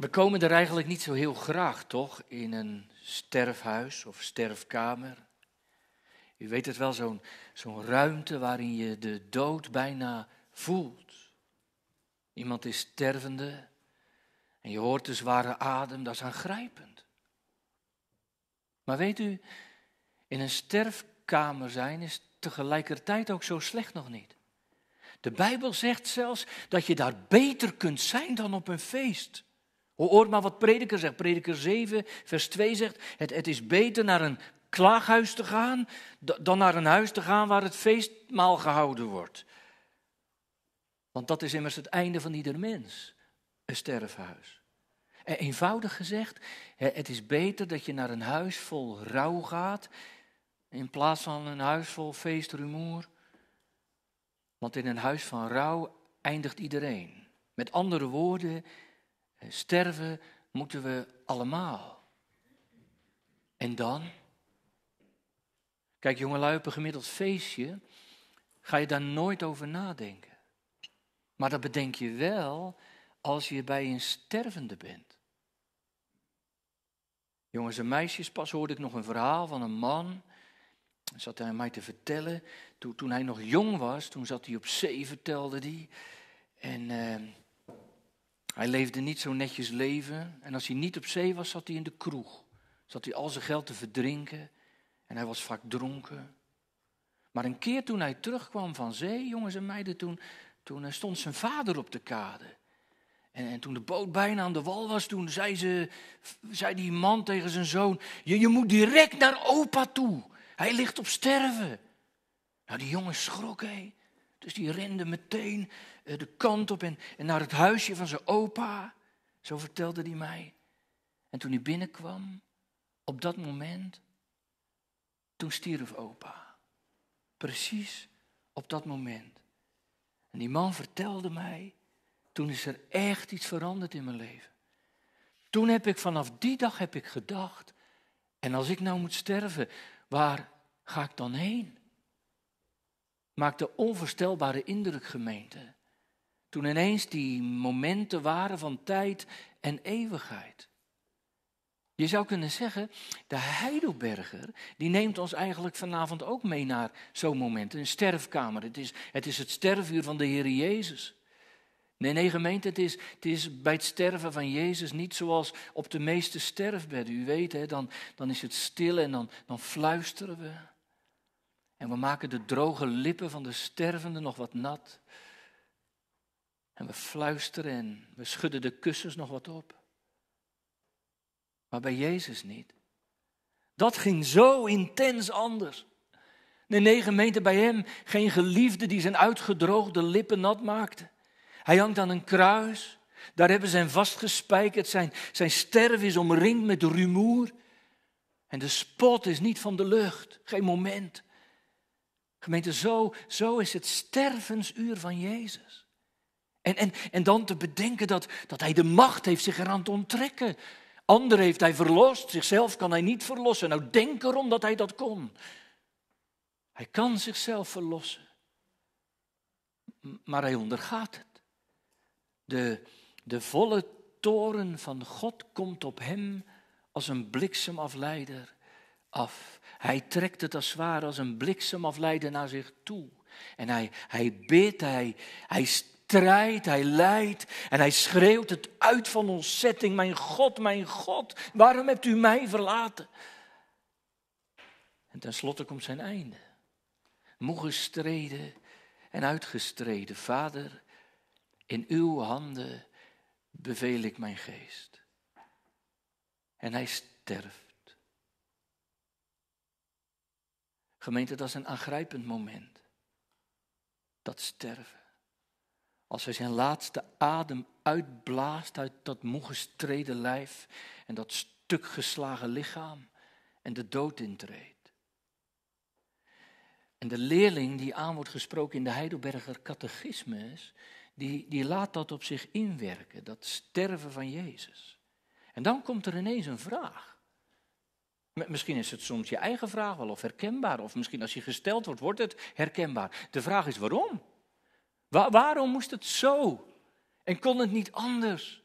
We komen er eigenlijk niet zo heel graag, toch? In een sterfhuis of sterfkamer. U weet het wel, zo'n zo'n ruimte waarin je de dood bijna voelt. Iemand is stervende en je hoort de zware adem, dat is aangrijpend. Maar weet u, in een sterfkamer zijn is tegelijkertijd ook zo slecht nog niet. De Bijbel zegt zelfs dat je daar beter kunt zijn dan op een feest. Hoor maar wat prediker zegt. Prediker 7, vers 2 zegt: Het, het is beter naar een klaaghuis te gaan dan naar een huis te gaan waar het feestmaal gehouden wordt. Want dat is immers het einde van ieder mens, een sterfhuis. En eenvoudig gezegd, het is beter dat je naar een huis vol rouw gaat in plaats van een huis vol feestrumoer. Want in een huis van rouw eindigt iedereen. Met andere woorden, Sterven moeten we allemaal. En dan? Kijk, jongelui, op een gemiddeld feestje ga je daar nooit over nadenken. Maar dat bedenk je wel als je bij een stervende bent. Jongens en meisjes, pas hoorde ik nog een verhaal van een man. zat hij mij te vertellen. Toen, toen hij nog jong was, toen zat hij op zee, vertelde hij. En... Eh, hij leefde niet zo netjes leven. En als hij niet op zee was, zat hij in de kroeg. Zat hij al zijn geld te verdrinken. En hij was vaak dronken. Maar een keer toen hij terugkwam van zee, jongens en meiden, toen, toen eh, stond zijn vader op de kade. En, en, toen de boot bijna aan de wal was, toen zei, ze, zei die man tegen zijn zoon: je, je moet direct naar opa toe. Hij ligt op sterven. Nou, die jongen schrok, hé. Dus die rende meteen eh, de kant op en, naar het huisje van zijn opa. Zo vertelde hij mij. En toen hij binnenkwam, op dat moment, toen stierf opa. Precies op dat moment. En die man vertelde mij, toen is er echt iets veranderd in mijn leven. Toen heb ik vanaf die dag heb ik gedacht, en als ik nou moet sterven, waar ga ik dan heen? maakte onvoorstelbare indruk, gemeente. Toen ineens die momenten waren van tijd en eeuwigheid. Je zou kunnen zeggen, de Heidelberger, die neemt ons eigenlijk vanavond ook mee naar zo'n moment. Een sterfkamer, het is, het is het sterfuur van de Heer Jezus. Nee, nee, gemeente, het is, het is bij het sterven van Jezus niet zoals op de meeste sterfbedden. U weet, hè, dan, dan is het stil en dan, dan fluisteren we. En we maken de droge lippen van de stervende nog wat nat. En we fluisteren en we schudden de kussens nog wat op. Maar bij Jezus niet. Dat ging zo intens anders. De negen gemeente, bij hem geen geliefde die zijn uitgedroogde lippen nat maakte. Hij hangt aan een kruis. Daar hebben ze hem vastgespijkerd. Zijn, zijn sterf is omringd met rumoer. En de spot is niet van de lucht. Geen moment. Gemeente, zo, zo is het stervensuur van Jezus. En, en, en dan te bedenken dat, dat hij de macht heeft zich eraan te onttrekken. Anderen heeft hij verlost, zichzelf kan hij niet verlossen. Nou, denk erom dat hij dat kon. Hij kan zichzelf verlossen. Maar hij ondergaat het. De, de volle toren van God komt op hem als een bliksemafleider af. Hij trekt het als als een bliksemafleider naar zich toe. En hij, hij bidt, hij, hij strijdt, hij lijdt en hij schreeuwt het uit van ontzetting. Mijn God, mijn God, waarom hebt u mij verlaten? En tenslotte komt zijn einde. Moe gestreden en uitgestreden. Vader, in uw handen beveel ik mijn geest. En hij sterft. Gemeente, dat is een aangrijpend moment. Dat sterven. Als hij zijn laatste adem uitblaast uit dat moe lijf en dat stuk geslagen lichaam en de dood intreedt. En de leerling die aan wordt gesproken in de Heidelberger catechismus, die, die laat dat op zich inwerken, dat sterven van Jezus. En dan komt er ineens een vraag. Misschien is het soms je eigen vraag wel of herkenbaar. Of misschien als je gesteld wordt, wordt het herkenbaar. De vraag is waarom? waarom moest het zo? En kon het niet anders?